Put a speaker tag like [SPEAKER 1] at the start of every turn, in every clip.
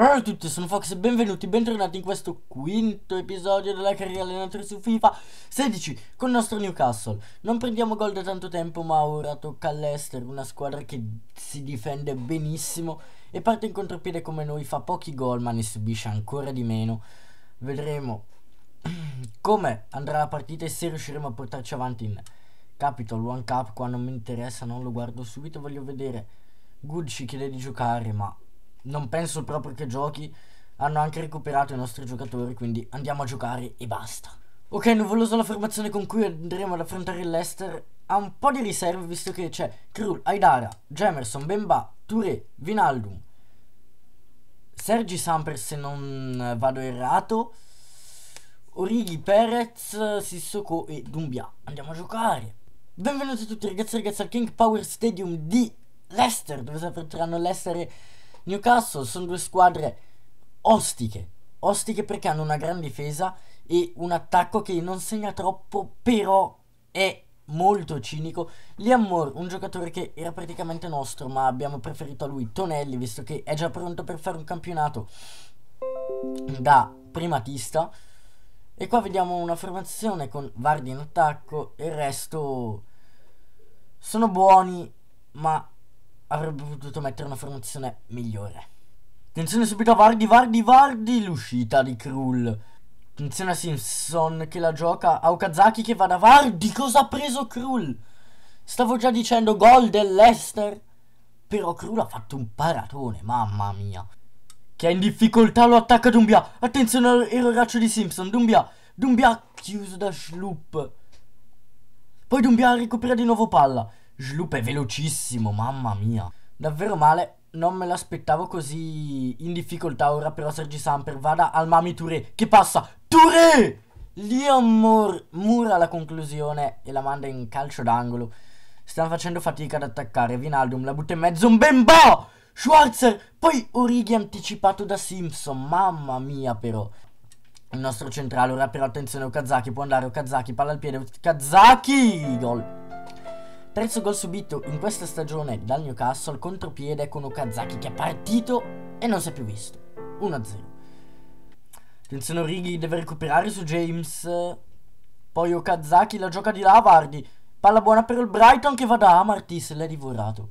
[SPEAKER 1] Ciao a tutti, sono Fox e benvenuti, bentornati in questo quinto episodio della carriera allenatore su FIFA 16 con il nostro Newcastle. Non prendiamo gol da tanto tempo, ma ora tocca all'Ester, una squadra che si difende benissimo e parte in contropiede come noi, fa pochi gol ma ne subisce ancora di meno. Vedremo come andrà la partita e se riusciremo a portarci avanti in Capital One Cup, qua non mi interessa, non lo guardo subito, voglio vedere. Good chiede di giocare, ma non penso proprio che giochi. Hanno anche recuperato i nostri giocatori, quindi andiamo a giocare e basta. Ok, nuvoloso la formazione con cui andremo ad affrontare il Leicester. Ha un po' di riserve, visto che c'è Krul, Aidara, Jemerson, Bemba, Touré, Vinaldum, Sergi Sampers se non vado errato, Origi, Perez, Sissoko e Dumbia. Andiamo a giocare. Benvenuti a tutti ragazzi e ragazze al King Power Stadium di Leicester, dove si affronteranno l'Leicester Newcastle sono due squadre ostiche, ostiche perché hanno una gran difesa e un attacco che non segna troppo, però è molto cinico. Liam Moore, un giocatore che era praticamente nostro, ma abbiamo preferito a lui Tonelli, visto che è già pronto per fare un campionato da primatista. E qua vediamo una formazione con Vardi in attacco, il resto sono buoni, ma avrebbe potuto mettere una formazione migliore. Attenzione subito a Vardi, Vardi, Vardi, l'uscita di Krull. Attenzione a Simpson che la gioca, a Okazaki che va da Vardi, cosa ha preso Krull? Stavo già dicendo gol dell'Ester, però Krull ha fatto un paratone, mamma mia. Che è in difficoltà, lo attacca Dumbia, attenzione all'erroraccio di Simpson, Dumbia, Dumbia chiuso da Schlup. Poi Dumbia recupera di nuovo palla. Sloop è velocissimo, mamma mia. Davvero male, non me l'aspettavo così in difficoltà ora, però Sergi Samper vada al Mami Touré, che passa, Touré! Liam mura la conclusione e la manda in calcio d'angolo. Stiamo facendo fatica ad attaccare, Vinaldum la butta in mezzo, un bembo! Schwarzer, poi Orighi anticipato da Simpson, mamma mia però. Il nostro centrale, ora però attenzione Okazaki, può andare Okazaki, palla al piede, Okazaki, gol. Terzo gol subito in questa stagione dal Newcastle, contropiede con Okazaki che è partito e non si è più visto. 1-0. Attenzione Righi deve recuperare su James. Poi Okazaki la gioca di là, Vardi. Palla buona per il Brighton che va da Amartis, l'è divorato.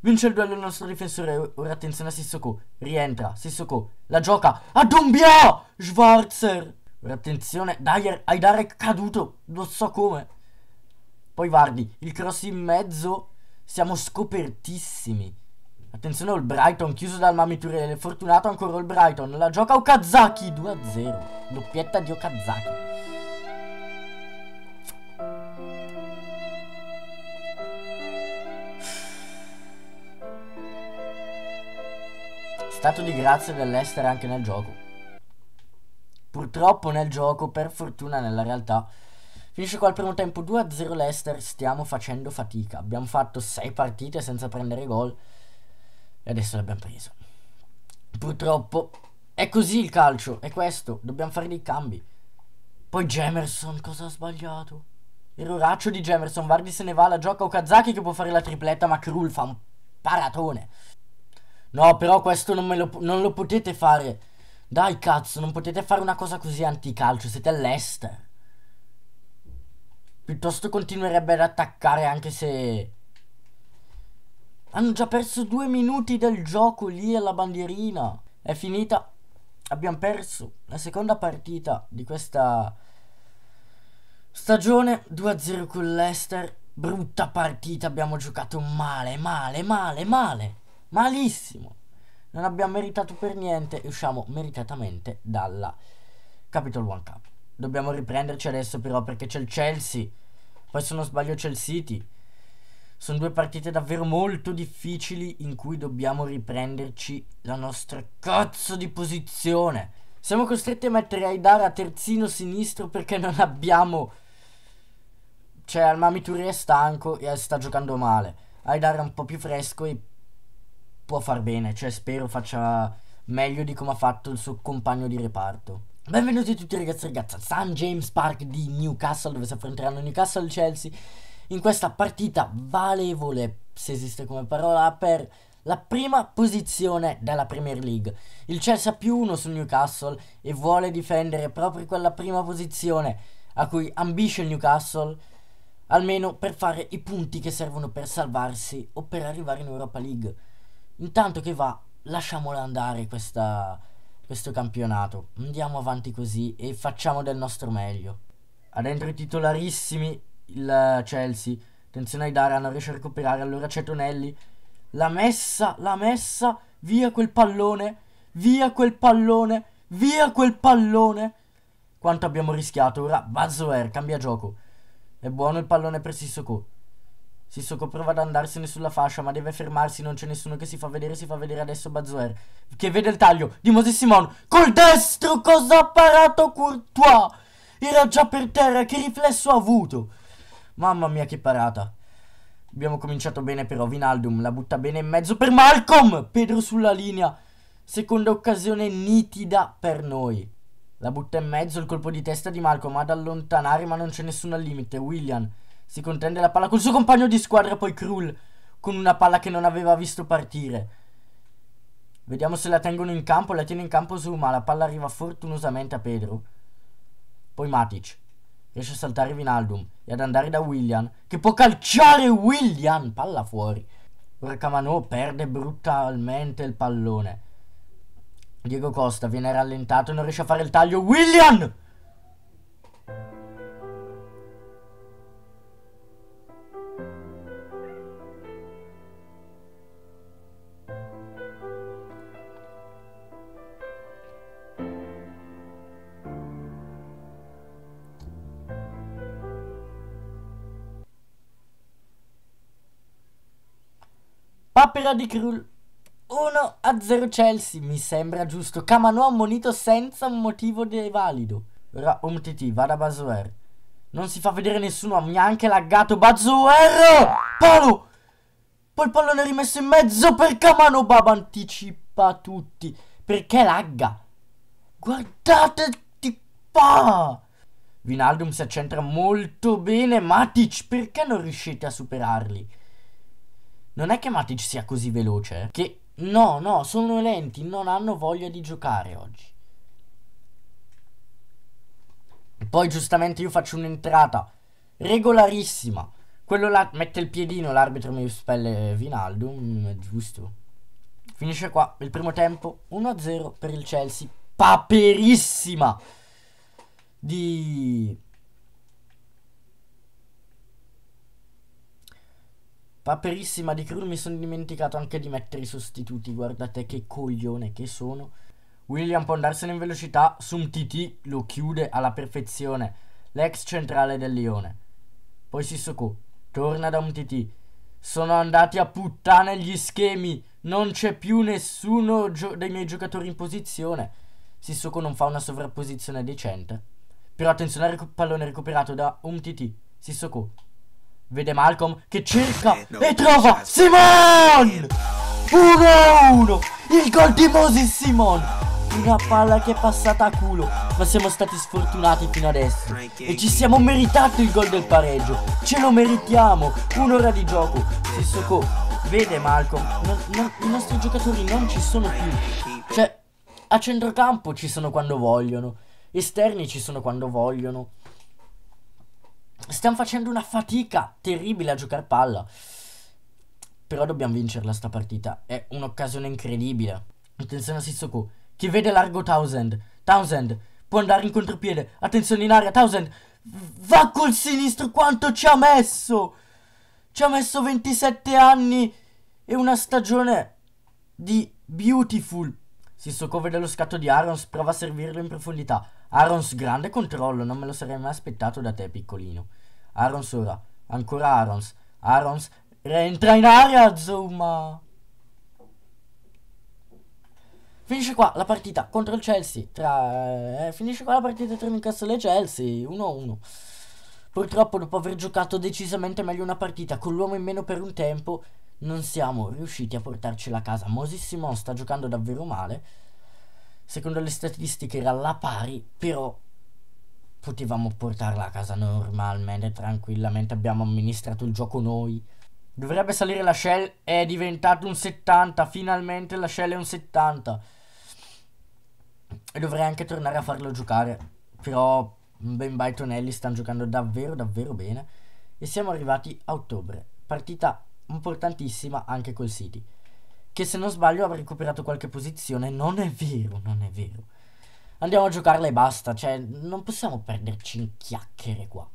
[SPEAKER 1] Vince il duello il nostro difensore. Ora attenzione a Sissoko. Rientra. Sissoko. La gioca. A Dombia! Schwarzer. Ora attenzione. Dyer. Aidar è caduto. Non so come. Poi Vardi, il cross in mezzo, siamo scopertissimi. Attenzione al Brighton, chiuso dal Mami Fortunato ancora il Brighton. La gioca Okazaki 2-0. Doppietta di Okazaki. Stato di grazia dell'Ester anche nel gioco. Purtroppo nel gioco, per fortuna nella realtà. Finisce qua il primo tempo 2-0 l'Ester, stiamo facendo fatica. Abbiamo fatto 6 partite senza prendere gol e adesso l'abbiamo preso. Purtroppo è così il calcio, è questo, dobbiamo fare dei cambi. Poi Jamerson, cosa ha sbagliato? Erroraccio di Jamerson, Vardi se ne va, la gioca Okazaki che può fare la tripletta ma Krul fa un paratone. No, però questo non, lo, non lo potete fare. Dai cazzo, non potete fare una cosa così anticalcio, siete all'Ester. Piuttosto continuerebbe ad attaccare anche se... Hanno già perso due minuti del gioco lì alla bandierina. È finita. Abbiamo perso la seconda partita di questa stagione 2-0 con l'Ester. Brutta partita, abbiamo giocato male, male, male, male. Malissimo. Non abbiamo meritato per niente e usciamo meritatamente dalla Capitol One Cup. Dobbiamo riprenderci adesso però perché c'è il Chelsea. Poi se non sbaglio c'è il City. Sono due partite davvero molto difficili in cui dobbiamo riprenderci la nostra cazzo di posizione. Siamo costretti a mettere Aidar a terzino sinistro perché non abbiamo... Cioè Almami Touré è stanco e sta giocando male. Aidar è un po' più fresco e può far bene. Cioè spero faccia meglio di come ha fatto il suo compagno di reparto. Benvenuti tutti ragazzi e ragazze St. James Park di Newcastle dove si affronteranno Newcastle e Chelsea in questa partita valevole, se esiste come parola, per la prima posizione della Premier League. Il Chelsea ha più uno sul Newcastle e vuole difendere proprio quella prima posizione a cui ambisce il Newcastle, almeno per fare i punti che servono per salvarsi o per arrivare in Europa League. Intanto che va, lasciamola andare questa questo campionato. Andiamo avanti così e facciamo del nostro meglio. Addentro i titolarissimi il Chelsea. Attenzione ai Dara, non riesce a recuperare. Allora c'è Tonelli. La messa, la messa. Via quel pallone. Via quel pallone. Via quel pallone. Quanto abbiamo rischiato. Ora Bazzoer cambia gioco. È buono il pallone per Sissoko. Sissoko prova ad andarsene sulla fascia, ma deve fermarsi, non c'è nessuno che si fa vedere, si fa vedere adesso Bazzuer, che vede il taglio di Moses Simon, col destro cosa ha parato Courtois, era già per terra, che riflesso ha avuto, mamma mia che parata, abbiamo cominciato bene però, Vinaldum la butta bene in mezzo per Malcolm, Pedro sulla linea, seconda occasione nitida per noi, la butta in mezzo, il colpo di testa di Malcolm ad allontanare, ma non c'è nessuno al limite, William si contende la palla col suo compagno di squadra, poi Krull con una palla che non aveva visto partire. Vediamo se la tengono in campo, la tiene in campo Zuma, la palla arriva fortunosamente a Pedro. Poi Matic riesce a saltare Vinaldum e ad andare da William, che può calciare William, palla fuori. Ora Camano perde brutalmente il pallone. Diego Costa viene rallentato e non riesce a fare il taglio. William! Papera di Krul 1 a 0 Chelsea, mi sembra giusto. Camano ha ammonito senza un motivo valido. Ora OMTT, vada Bazuer. Non si fa vedere nessuno, mi ha anche laggato Bazuer! Palo! Poi il pallone rimesso in mezzo per Camano Baba anticipa tutti. Perché lagga? Guardate di qua! Vinaldum si accentra molto bene, Matic, perché non riuscite a superarli? Non è che Matic sia così veloce. Eh? Che no, no, sono lenti, non hanno voglia di giocare oggi. Poi giustamente io faccio un'entrata regolarissima. Quello là mette il piedino, l'arbitro mi spelle Vinaldo, mm, giusto. Finisce qua il primo tempo, 1-0 per il Chelsea. Paperissima di Paperissima di Krul mi sono dimenticato anche di mettere i sostituti, guardate che coglione che sono. William può andarsene in velocità, TT lo chiude alla perfezione, l'ex centrale del Lione. Poi Sissoko torna da un TT. sono andati a puttane gli schemi, non c'è più nessuno dei miei giocatori in posizione. Sissoko non fa una sovrapposizione decente. Però attenzione al pallone recuperato da un TT. Sissoko Vede Malcolm che cerca eh, e trova Simon! 1-1! Il gol di Moses Simon! Una palla che è passata a culo, ma siamo stati sfortunati fino adesso. E ci siamo meritati il gol del pareggio. Ce lo meritiamo. Un'ora di gioco. Sissoko, vede Malcolm, non, non, i nostri giocatori non ci sono più. Cioè, a centrocampo ci sono quando vogliono. Esterni ci sono quando vogliono. Stiamo facendo una fatica terribile a giocare palla. Però dobbiamo vincerla sta partita. È un'occasione incredibile. Attenzione a Sissoko. Chi vede largo Townsend. Townsend può andare in contropiede. Attenzione in aria. Townsend va col sinistro. Quanto ci ha messo? Ci ha messo 27 anni e una stagione di beautiful. Sissoko vede lo scatto di Arons. Prova a servirlo in profondità. Arons, grande controllo, non me lo sarei mai aspettato da te, piccolino. Arons ora, ancora Arons. Arons, rientra in aria, Zuma! Finisce qua la partita contro il Chelsea. Tra, eh, finisce qua la partita tra Newcastle e Chelsea, 1-1. Purtroppo dopo aver giocato decisamente meglio una partita con l'uomo in meno per un tempo, non siamo riusciti a portarcela a casa. Mosissimo sta giocando davvero male secondo le statistiche era alla pari, però potevamo portarla a casa normalmente, tranquillamente, abbiamo amministrato il gioco noi. Dovrebbe salire la Shell, è diventato un 70, finalmente la Shell è un 70. E dovrei anche tornare a farlo giocare, però Ben e Tonelli stanno giocando davvero davvero bene. E siamo arrivati a ottobre, partita importantissima anche col City che se non sbaglio avrei recuperato qualche posizione. Non è vero, non è vero. Andiamo a giocarla e basta, cioè non possiamo perderci in chiacchiere qua.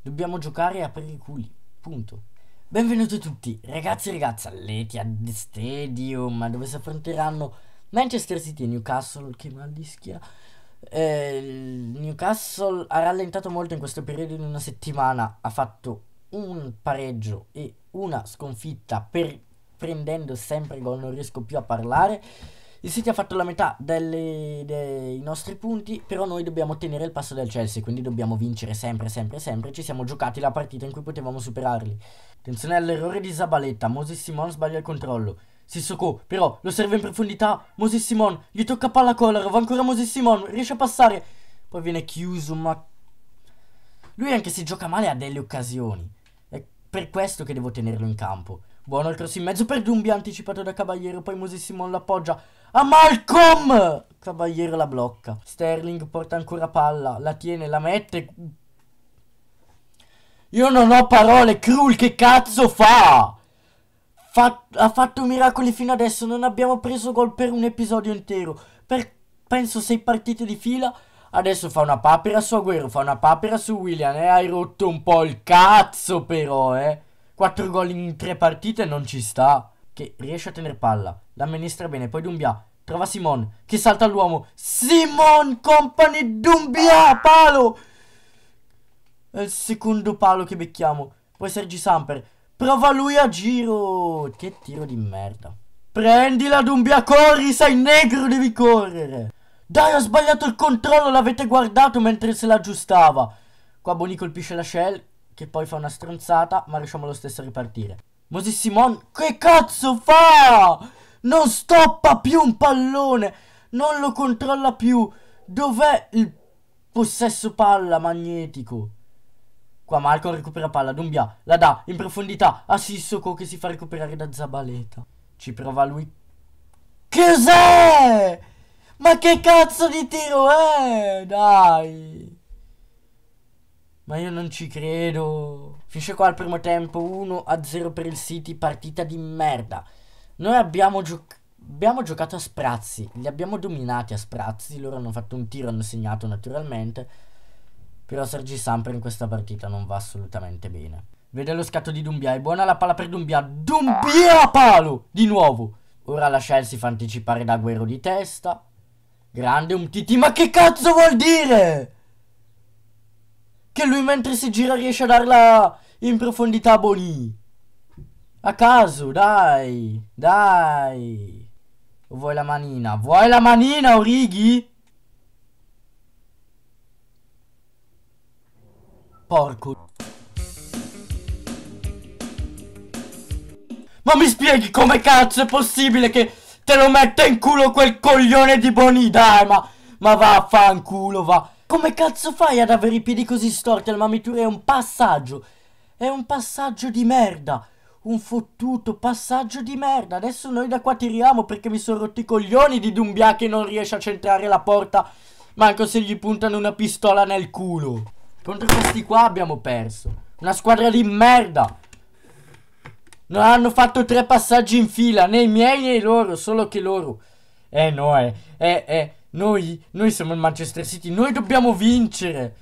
[SPEAKER 1] Dobbiamo giocare e aprire i culi, punto. Benvenuti a tutti, ragazzi e ragazze, all'Etihad Stadium, dove si affronteranno Manchester City e Newcastle, che mal di schia. Eh, Newcastle ha rallentato molto in questo periodo, in una settimana ha fatto un pareggio e una sconfitta per prendendo sempre gol, non riesco più a parlare. Il City ha fatto la metà delle, dei nostri punti, però noi dobbiamo tenere il passo del Chelsea, quindi dobbiamo vincere sempre, sempre, sempre. Ci siamo giocati la partita in cui potevamo superarli. Attenzione all'errore di Zabaletta, Moses Simon sbaglia il controllo. Sissoko, però, lo serve in profondità. Moses Simon, gli tocca palla a collera, va ancora Moses Simon, riesce a passare. Poi viene chiuso, ma... Lui anche se gioca male ha delle occasioni. È per questo che devo tenerlo in campo. Buono il cross in mezzo per Dumbia, anticipato da Cavaliero, poi Musesimon l'appoggia a Malcolm! Cavaliero la blocca. Sterling porta ancora palla, la tiene, la mette. Io non ho parole, Krul che cazzo fa? fa ha fatto miracoli fino adesso, non abbiamo preso gol per un episodio intero. Per penso sei partite di fila. Adesso fa una papera su Aguero. fa una papera su William, eh? Hai rotto un po' il cazzo però, eh? 4 gol in 3 partite non ci sta. Che riesce a tenere palla, L'amministra bene, poi Dumbia, trova Simon, che salta all'uomo. Simon, company, Dumbia, palo! È il secondo palo che becchiamo. Poi Sergi Samper, prova lui a giro. Che tiro di merda. Prendila Dumbia, corri, sei negro, devi correre. Dai, ho sbagliato il controllo, l'avete guardato mentre se l'aggiustava. Qua Boni colpisce la Shell, che poi fa una stronzata, ma riusciamo lo stesso a ripartire. Mosè Simon, che cazzo fa? Non stoppa più un pallone, non lo controlla più. Dov'è il possesso palla magnetico? Qua Marco recupera palla, Dumbia la dà in profondità a Sissoko che si fa recuperare da Zabaleta. Ci prova lui. Cos'è? Ma che cazzo di tiro è? Dai. Ma io non ci credo. Finisce qua il primo tempo 1-0 per il City, partita di merda. Noi abbiamo, gio abbiamo giocato a sprazzi, li abbiamo dominati a sprazzi, loro hanno fatto un tiro, hanno segnato naturalmente. Però Sergi Samper in questa partita non va assolutamente bene. Vede lo scatto di Dumbia, è buona la palla per Dumbia. Dumbia a palo! Di nuovo. Ora la Shell si fa anticipare da Guerro di testa. Grande un TT, ma che cazzo vuol dire? Che lui mentre si gira riesce a darla in profondità a Boni. A caso, dai. Dai. O vuoi la manina? Vuoi la manina, Orighi? Porco. Ma mi spieghi come cazzo è possibile che te lo metta in culo quel coglione di Boni? Dai, ma... Ma vaffanculo, va... Come cazzo fai ad avere i piedi così storti al Mamiture? È un passaggio. È un passaggio di merda. Un fottuto passaggio di merda. Adesso noi da qua tiriamo perché mi sono rotti i coglioni di Dumbia che non riesce a centrare la porta. Manco se gli puntano una pistola nel culo. Contro questi qua abbiamo perso. Una squadra di merda. Non hanno fatto tre passaggi in fila, né i miei né i loro, solo che loro. Eh no, eh, eh, eh. Noi, noi siamo il Manchester City, noi dobbiamo vincere.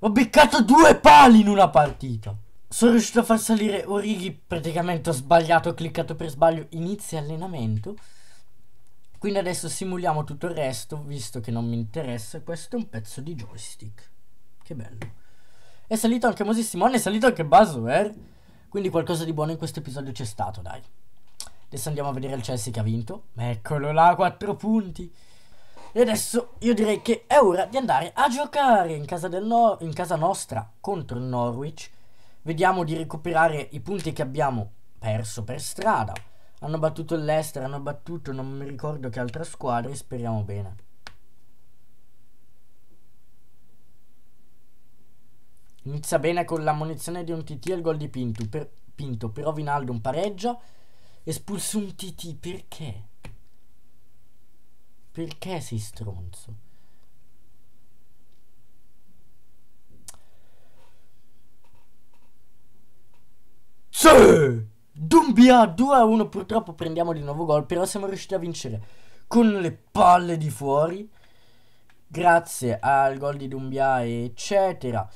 [SPEAKER 1] Ho beccato due pali in una partita. Sono riuscito a far salire Origi, praticamente ho sbagliato, ho cliccato per sbaglio, inizia allenamento. Quindi adesso simuliamo tutto il resto, visto che non mi interessa. Questo è un pezzo di joystick. Che bello. È salito anche Moses Simone, è salito anche Basoer. Quindi qualcosa di buono in questo episodio c'è stato, dai. Adesso andiamo a vedere il Chelsea che ha vinto. Eccolo là, 4 punti. E adesso io direi che è ora di andare a giocare in casa, no in casa nostra contro il Norwich. Vediamo di recuperare i punti che abbiamo perso per strada. Hanno battuto il hanno battuto non mi ricordo che altra squadra e speriamo bene. Inizia bene con la di un TT e il gol di Pinto, per, Pinto però Vinaldo un pareggia. Espulso un TT perché? Perché sei stronzo? Sì! Dumbia 2 a 1 purtroppo prendiamo di nuovo gol però siamo riusciti a vincere con le palle di fuori grazie al gol di Dumbia eccetera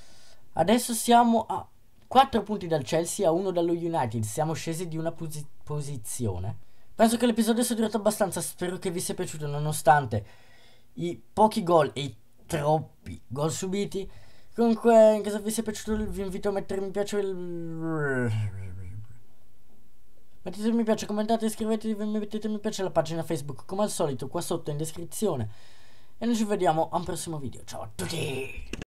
[SPEAKER 1] adesso siamo a 4 punti dal Chelsea a 1 dallo United, siamo scesi di una posi- posizione. Penso che l'episodio sia durato abbastanza, spero che vi sia piaciuto nonostante i pochi gol e i troppi gol subiti. Comunque, in caso vi sia piaciuto vi invito a mettere mi piace Mettete mi piace, commentate, iscrivetevi, mettete mi piace alla pagina Facebook, come al solito, qua sotto in descrizione. E noi ci vediamo a un prossimo video. Ciao a tutti!